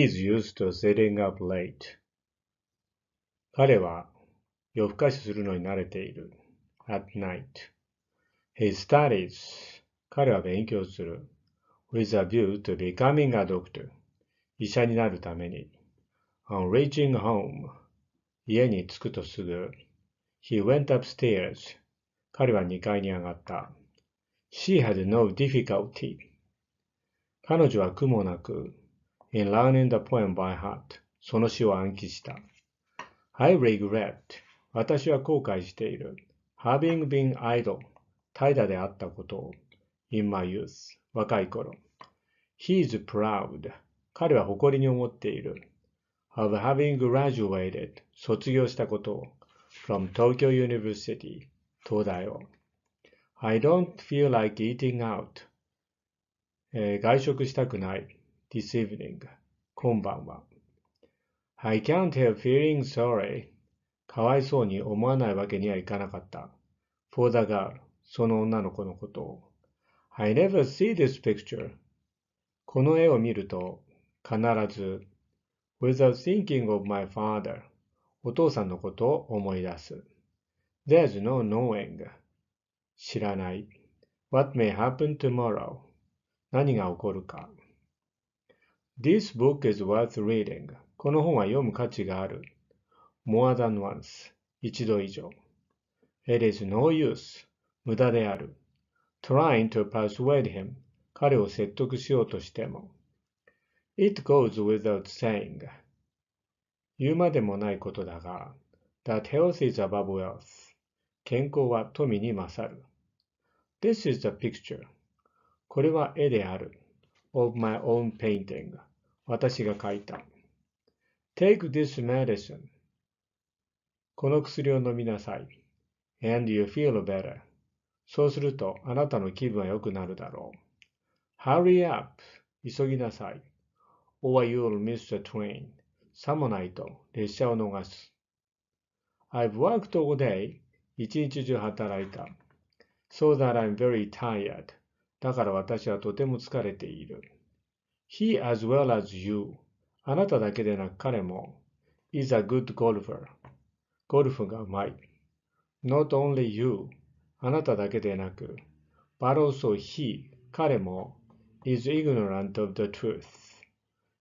is used to sitting up late. 彼は夜更かしするのに慣れている。at night. He studies. 彼は勉強する。with a view to becoming a doctor. 医者になるために。on reaching home. 家に着くとすぐ。he went upstairs. 彼は2階に上がった。she had no difficulty. 彼女は苦もなく in learning the poem by heart その詩を暗記した。I regret 私は後悔している。having been idle 怠惰であったことを in my youth 若い頃。he is proud 彼は誇りに思っている。of having graduated 卒業したことを from Tokyo University 東大を。I don't feel like eating out、外食したくない。this evening. こんばんは。I can't help feeling sorry. かわいそうに思わないわけにはいかなかった。for the girl. その女の子のことを。I never see this picture. この絵を見ると、必ず、without thinking of my father. お父さんのことを思い出す。There's no knowing. 知らない。What may happen tomorrow? 何が起こるか。This book is worth reading. この本は読む価値がある。more than once 一度以上。It is no use 無駄である。trying to persuade him 彼を説得しようとしても。It goes without saying 言うまでもないことだが、that health is above wealth 健康は富に勝る。This is the picture これは絵である。of my own painting 私が書いた。Take this medicine. この薬を飲みなさい。And you feel better. そうするとあなたの気分は良くなるだろう。Hurry up. 急ぎなさい。Or you'll miss the train. さもないと列車を逃す。I've worked all day. 一日中働いた。So that I'm very tired. だから私はとても疲れている。He as well as you あなただけでなく彼も is a good golfer ゴルフがうまい Not only you あなただけでなく but also he 彼も is ignorant of the truth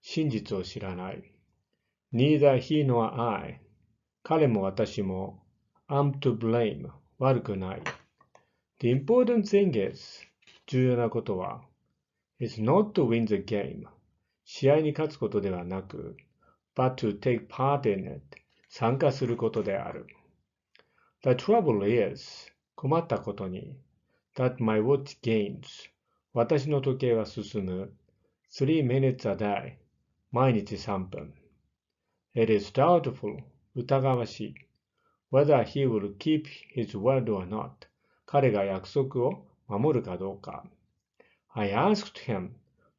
真実を知らない Neither he nor I 彼も私も am to blame 悪くない The important thing is 重要なことは is not to win the game 試合に勝つことではなく but to take part in it 参加することである The trouble is 困ったことに that my watch gains 私の時計は進む3 minutes a day 毎日3分 It is doubtful 疑わしい whether he will keep his word or not 彼が約束を守るかどうか I asked him.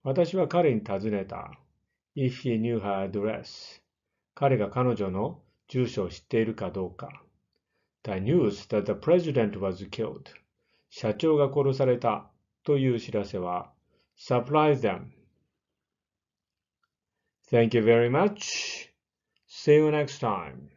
私は彼に尋ねた。If he knew her address. 彼が彼女の住所を知っているかどうか。The news that the president was killed. 社長が殺されたという知らせは、surprise them. Thank you very much. See you next time.